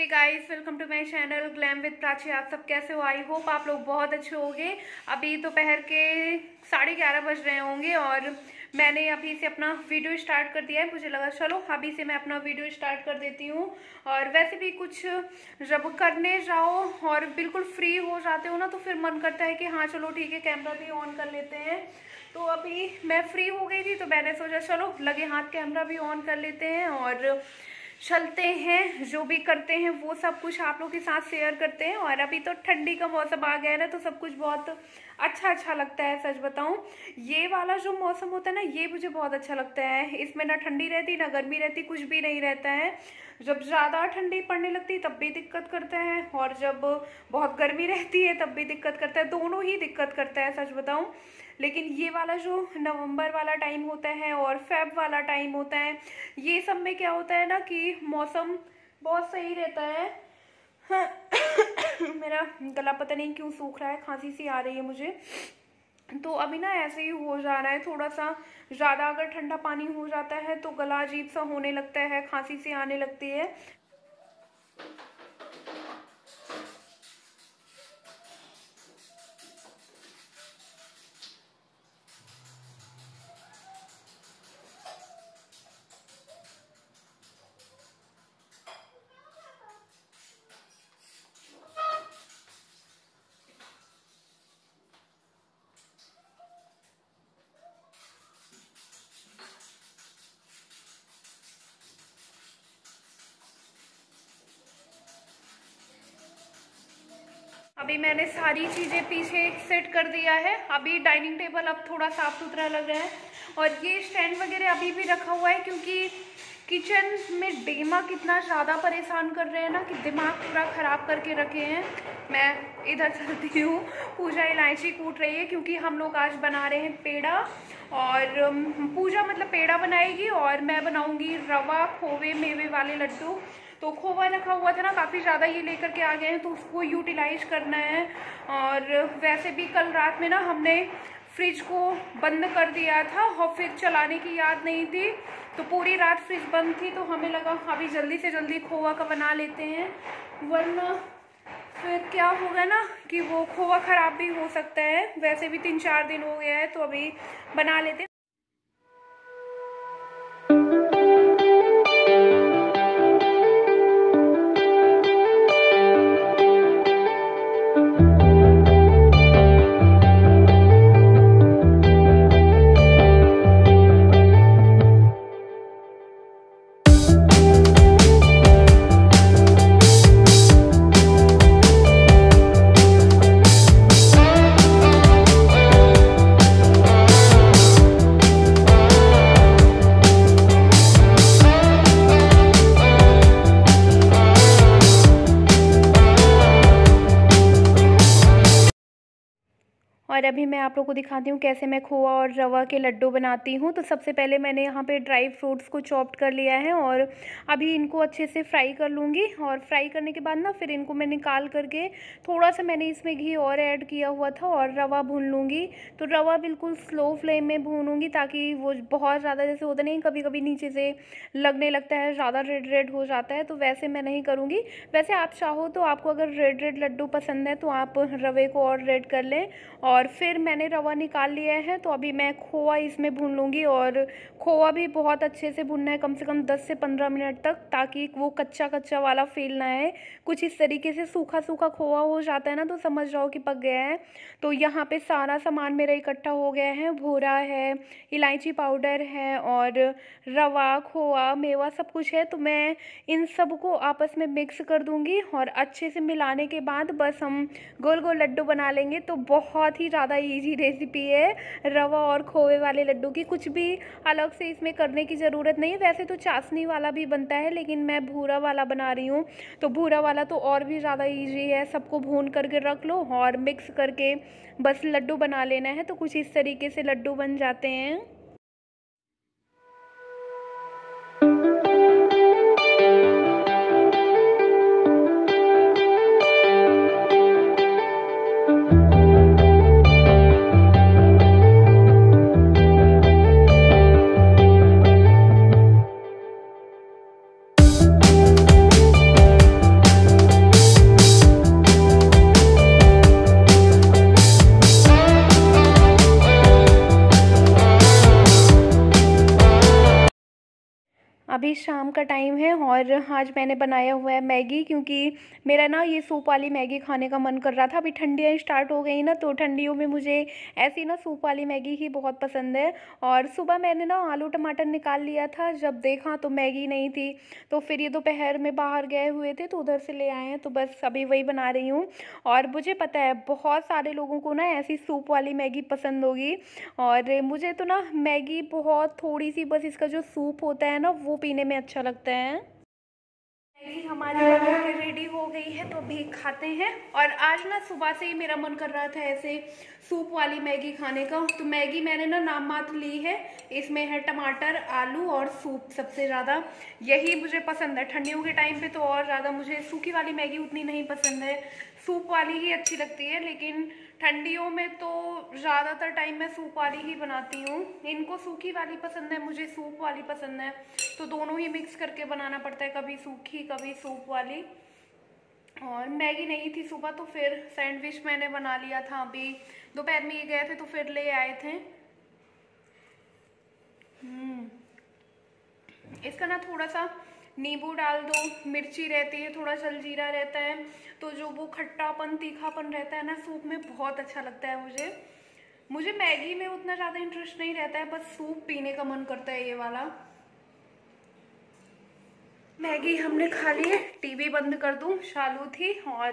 Hey guys welcome to my channel glam with Prachi आप सब कैसे हो आई होप आप लोग बहुत अच्छे होंगे अभी दोपहर तो के साढ़े ग्यारह बज रहे होंगे और मैंने अभी से अपना वीडियो स्टार्ट कर दिया है मुझे लगा चलो अभी से मैं अपना वीडियो स्टार्ट कर देती हूँ और वैसे भी कुछ जब करने जाओ और बिल्कुल फ्री हो जाते हो ना तो फिर मन करता है कि हाँ चलो ठीक है कैमरा भी ऑन कर लेते हैं तो अभी मैं फ्री हो गई थी तो मैंने सोचा चलो लगे हाथ कैमरा भी ऑन कर लेते हैं और चलते हैं जो भी करते हैं वो सब कुछ आप लोग के साथ शेयर करते हैं और अभी तो ठंडी का मौसम आ गया है ना तो सब कुछ बहुत अच्छा अच्छा लगता है सच बताऊं ये वाला जो मौसम होता है ना ये मुझे बहुत अच्छा लगता है इसमें ना ठंडी रहती ना गर्मी रहती कुछ भी नहीं रहता है जब ज़्यादा ठंडी पड़ने लगती तब भी दिक्कत करता है और जब बहुत गर्मी रहती है तब भी दिक्कत करता है दोनों ही दिक्कत करता है सच बताऊँ लेकिन ये वाला जो नवंबर वाला टाइम होता है और फेब वाला टाइम होता है ये सब में क्या होता है ना कि मौसम बहुत सही रहता है हाँ, मेरा गला पता नहीं क्यों सूख रहा है खांसी सी आ रही है मुझे तो अभी ना ऐसे ही हो जा रहा है थोड़ा सा ज़्यादा अगर ठंडा पानी हो जाता है तो गला अजीब सा होने लगता है खांसी सी आने लगती है अभी मैंने सारी चीज़ें पीछे सेट कर दिया है अभी डाइनिंग टेबल अब थोड़ा साफ़ सुथरा लग रहा है और ये स्टैंड वगैरह अभी भी रखा हुआ है क्योंकि किचन में डेमा कितना ज़्यादा परेशान कर रहे हैं ना कि दिमाग पूरा ख़राब करके रखे हैं मैं इधर चलती हूँ पूजा इलायची कूट रही है क्योंकि हम लोग आज बना रहे हैं पेड़ा और पूजा मतलब पेड़ा बनाएगी और मैं बनाऊँगी रवा खोवे मेवे वाले लड्डू तो खोवा रखा हुआ था ना काफ़ी ज़्यादा ये लेकर के आ गए हैं तो उसको यूटिलाइज करना है और वैसे भी कल रात में ना हमने फ्रिज को बंद कर दिया था और फिर चलाने की याद नहीं थी तो पूरी रात फ्रिज बंद थी तो हमें लगा अभी जल्दी से जल्दी खोवा का बना लेते हैं वरना फिर क्या होगा ना कि वो खोवा ख़राब भी हो सकता है वैसे भी तीन चार दिन हो गया है तो अभी बना लेते हैं और अभी मैं आप लोग को दिखाती हूँ कैसे मैं खोआ और रवा के लड्डू बनाती हूँ तो सबसे पहले मैंने यहाँ पे ड्राई फ्रूट्स को चॉप्ड कर लिया है और अभी इनको अच्छे से फ्राई कर लूँगी और फ्राई करने के बाद ना फिर इनको मैं निकाल करके थोड़ा सा मैंने इसमें घी और ऐड किया हुआ था और रवा भून लूँगी तो रवा बिल्कुल स्लो फ्लेम में भूनूँगी ताकि वो बहुत ज़्यादा जैसे होता नहीं कभी कभी नीचे से लगने लगता है ज़्यादा रेड रेड हो जाता है तो वैसे मैं नहीं करूँगी वैसे आप चाहो तो आपको अगर रेड रेड लड्डू पसंद है तो आप रवे को और रेड कर लें और फिर मैंने रवा निकाल लिया है तो अभी मैं खोआ इसमें भून लूँगी और खोआ भी बहुत अच्छे से भुनना है कम से कम 10 से 15 मिनट तक ताकि वो कच्चा कच्चा वाला फील ना आए कुछ इस तरीके से सूखा सूखा खोआ हो जाता है ना तो समझ जाओ कि पक गया है तो यहाँ पे सारा सामान मेरा इकट्ठा हो गया है भूरा है इलायची पाउडर है और रवा खोआ मेवा सब कुछ है तो मैं इन सब को आपस में मिक्स कर दूँगी और अच्छे से मिलाने के बाद बस हम गोल गोल लड्डू बना लेंगे तो बहुत ही ज़्यादा इजी रेसिपी है रवा और खोए वाले लड्डू की कुछ भी अलग से इसमें करने की ज़रूरत नहीं है वैसे तो चाशनी वाला भी बनता है लेकिन मैं भूरा वाला बना रही हूँ तो भूरा वाला तो और भी ज़्यादा ईजी है सबको भून करके रख लो और मिक्स करके बस लड्डू बना लेना है तो कुछ इस तरीके से लड्डू बन जाते हैं अभी शाम का टाइम है और आज मैंने बनाया हुआ है मैगी क्योंकि मेरा ना ये सूप वाली मैगी खाने का मन कर रहा था अभी ठंडियाँ स्टार्ट हो गई ना तो ठंडियों में मुझे ऐसी ना सूप वाली मैगी ही बहुत पसंद है और सुबह मैंने ना आलू टमाटर निकाल लिया था जब देखा तो मैगी नहीं थी तो फिर ये दोपहर में बाहर गए हुए थे तो उधर से ले आए हैं तो बस अभी वही बना रही हूँ और मुझे पता है बहुत सारे लोगों को ना ऐसी सूप वाली मैगी पसंद होगी और मुझे तो ना मैगी बहुत थोड़ी सी बस इसका जो सूप होता है ना वो पीने में अच्छा लगता है हमारी बनकर रेडी हो गई है तो अभी खाते हैं और आज ना सुबह से ही मेरा मन कर रहा था ऐसे सूप वाली मैगी खाने का तो मैगी मैंने ना नाम मात्र ली है इसमें है टमाटर आलू और सूप सबसे ज़्यादा यही मुझे पसंद है ठंडियों के टाइम पे तो और ज़्यादा मुझे सूखी वाली मैगी उतनी नहीं पसंद है सूप वाली ही अच्छी लगती है लेकिन ठंडियों में तो ज़्यादातर टाइम मैं सूप वाली ही बनाती हूँ इनको सूखी वाली पसंद है मुझे सूप वाली पसंद है तो दोनों ही मिक्स करके बनाना पड़ता है कभी सूखी कभी सूप वाली और मैगी नहीं थी सुबह तो फिर सैंडविच मैंने बना लिया था अभी दोपहर में ये गए थे तो फिर ले आए थे हम्म। इसका ना थोड़ा सा नींबू डाल दो मिर्ची रहती है थोड़ा जलजीरा रहता है तो जो वो खट्टापन तीखापन रहता है ना सूप में बहुत अच्छा लगता है मुझे मुझे मैगी में उतना ज़्यादा इंटरेस्ट नहीं रहता है बस सूप पीने का मन करता है ये वाला मैगी हमने खा ली है टीवी बंद कर दूँ शालू थी और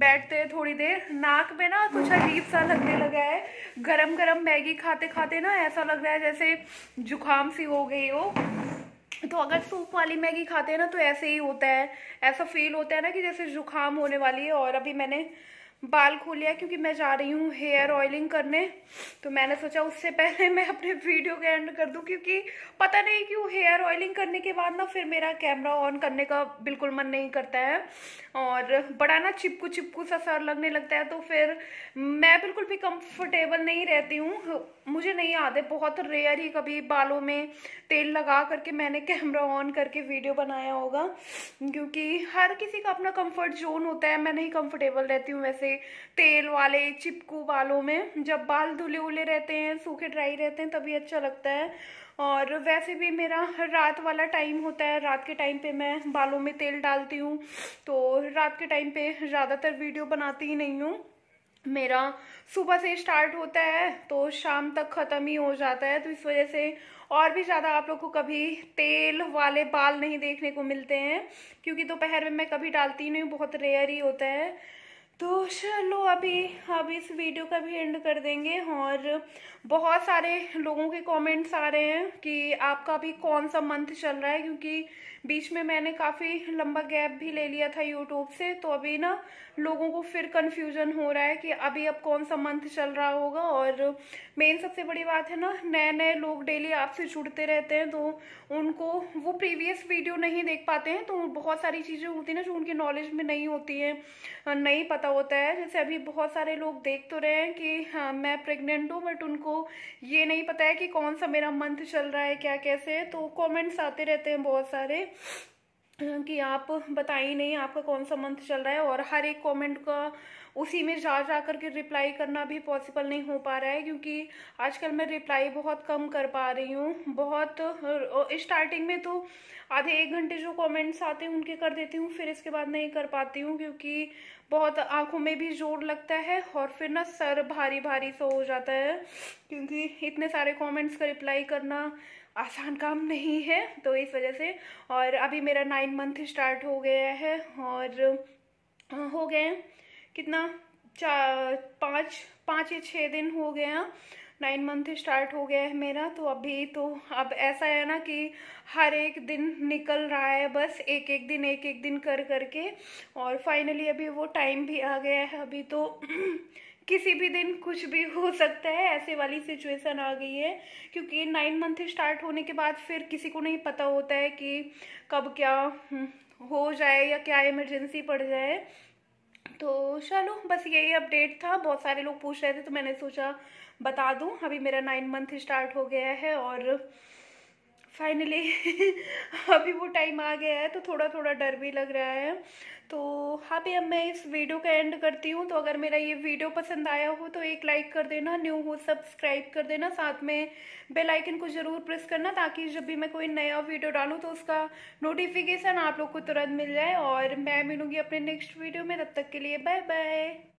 बैठते हैं थोड़ी देर नाक में ना कुछ अजीब सा लगने लगा है गरम गरम मैगी खाते खाते ना ऐसा लग रहा है जैसे जुकाम सी हो गई हो तो अगर सूप वाली मैगी खाते हैं ना तो ऐसे ही होता है ऐसा फील होता है ना कि जैसे जुकाम होने वाली है और अभी मैंने बाल खोलिया क्योंकि मैं जा रही हूँ हेयर ऑयलिंग करने तो मैंने सोचा उससे पहले मैं अपने वीडियो के एंड कर दूँ क्योंकि पता नहीं क्यों हेयर ऑयलिंग करने के बाद ना फिर मेरा कैमरा ऑन करने का बिल्कुल मन नहीं करता है और बड़ा ना चिपकू चिपकू सा सर लगने लगता है तो फिर मैं बिल्कुल भी कंफर्टेबल नहीं रहती हूँ मुझे नहीं याद है बहुत रेयर ही कभी बालों में तेल लगा करके मैंने कैमरा ऑन करके वीडियो बनाया होगा क्योंकि हर किसी का अपना कंफर्ट जोन होता है मैं नहीं कंफर्टेबल रहती हूँ वैसे तेल वाले चिपकू बालों में जब बाल धुले उले रहते हैं सूखे ड्राई रहते हैं तभी अच्छा लगता है और वैसे भी मेरा रात वाला टाइम होता है रात के टाइम पे मैं बालों में तेल डालती हूँ तो रात के टाइम पे ज़्यादातर वीडियो बनाती ही नहीं हूँ मेरा सुबह से स्टार्ट होता है तो शाम तक ख़त्म ही हो जाता है तो इस वजह से और भी ज़्यादा आप लोग को कभी तेल वाले बाल नहीं देखने को मिलते हैं क्योंकि दोपहर तो में मैं कभी डालती नहीं बहुत रेयर ही होता है तो चलो अभी अब इस वीडियो का भी एंड कर देंगे और बहुत सारे लोगों के कमेंट्स आ रहे हैं कि आपका अभी कौन सा मंथ चल रहा है क्योंकि बीच में मैंने काफ़ी लंबा गैप भी ले लिया था यूट्यूब से तो अभी ना लोगों को फिर कन्फ्यूजन हो रहा है कि अभी अब कौन सा मंथ चल रहा होगा और मेन सबसे बड़ी बात है ना नए नए लोग डेली आपसे जुड़ते रहते हैं तो उनको वो प्रीवियस वीडियो नहीं देख पाते हैं तो बहुत सारी चीज़ें होती हैं ना जो उनकी नॉलेज में नहीं होती हैं नहीं पता पता होता है जैसे अभी बहुत सारे लोग देख तो रहे हैं कि हाँ मैं प्रेग्नेंट हूँ बट उनको ये नहीं पता है कि कौन सा मेरा मंथ चल रहा है क्या कैसे तो कमेंट्स आते रहते हैं बहुत सारे कि आप बताइए नहीं आपका कौन सा मंथ चल रहा है और हर एक कमेंट का उसी में जा जा करके रिप्लाई करना भी पॉसिबल नहीं हो पा रहा है क्योंकि आजकल मैं रिप्लाई बहुत कम कर पा रही हूँ बहुत स्टार्टिंग में तो आधे एक घंटे जो कमेंट्स आते हैं उनके कर देती हूँ फिर इसके बाद नहीं कर पाती हूँ क्योंकि बहुत आंखों में भी जोर लगता है और फिर ना सर भारी भारी सो हो जाता है क्योंकि इतने सारे कॉमेंट्स का रिप्लाई करना आसान काम नहीं है तो इस वजह से और अभी मेरा नाइन मंथ स्टार्ट हो गया है और हो गए कितना चार पाँच पाँच या छः दिन हो गया नाइन मंथ स्टार्ट हो गया है मेरा तो अभी तो अब ऐसा है ना कि हर एक दिन निकल रहा है बस एक एक दिन एक एक दिन कर करके और फाइनली अभी वो टाइम भी आ गया है अभी तो किसी भी दिन कुछ भी हो सकता है ऐसे वाली सिचुएशन आ गई है क्योंकि नाइन मंथ स्टार्ट होने के बाद फिर किसी को नहीं पता होता है कि कब क्या हम्म, हो जाए या क्या इमरजेंसी पड़ जाए तो चलो बस यही अपडेट था बहुत सारे लोग पूछ रहे थे तो मैंने सोचा बता दूं अभी मेरा नाइन मंथ स्टार्ट हो गया है और फाइनली अभी वो टाइम आ गया है तो थोड़ा थोड़ा डर भी लग रहा है तो हाँ भी अब मैं इस वीडियो का एंड करती हूँ तो अगर मेरा ये वीडियो पसंद आया हो तो एक लाइक कर देना न्यू हो सब्सक्राइब कर देना साथ में बेल आइकन को ज़रूर प्रेस करना ताकि जब भी मैं कोई नया वीडियो डालूँ तो उसका नोटिफिकेशन आप लोग को तुरंत मिल जाए और मैं मिलूँगी अपने नेक्स्ट वीडियो में तब तक के लिए बाय बाय